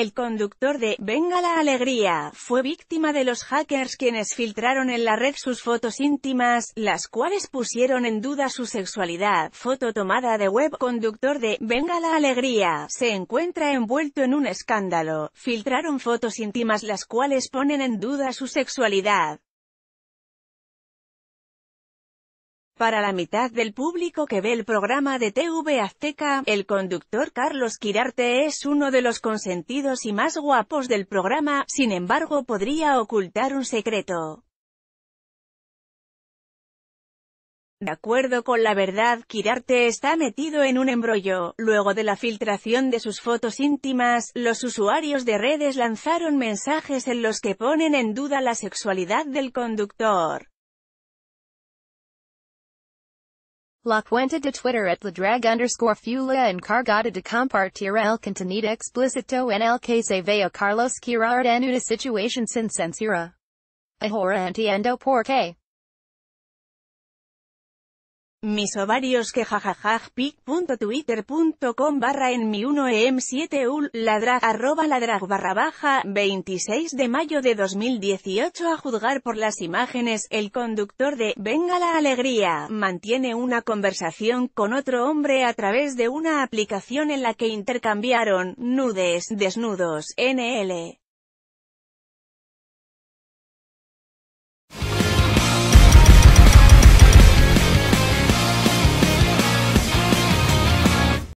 El conductor de Venga la Alegría fue víctima de los hackers quienes filtraron en la red sus fotos íntimas, las cuales pusieron en duda su sexualidad. Foto tomada de web conductor de Venga la Alegría se encuentra envuelto en un escándalo. Filtraron fotos íntimas las cuales ponen en duda su sexualidad. Para la mitad del público que ve el programa de TV Azteca, el conductor Carlos Quirarte es uno de los consentidos y más guapos del programa, sin embargo podría ocultar un secreto. De acuerdo con la verdad, Quirarte está metido en un embrollo. Luego de la filtración de sus fotos íntimas, los usuarios de redes lanzaron mensajes en los que ponen en duda la sexualidad del conductor. Locke went to Twitter at drag underscore fula and cargada de compartir el contenido explícito en el que se veo Carlos Kirard en una situación sin censura. Ahora entiendo por qué. Mis ovarios que jajajajpic.twitter.com barra en mi 1em7ul, ladrag, arroba ladrag barra baja, 26 de mayo de 2018 A juzgar por las imágenes, el conductor de Venga la Alegría, mantiene una conversación con otro hombre a través de una aplicación en la que intercambiaron, nudes, desnudos, NL.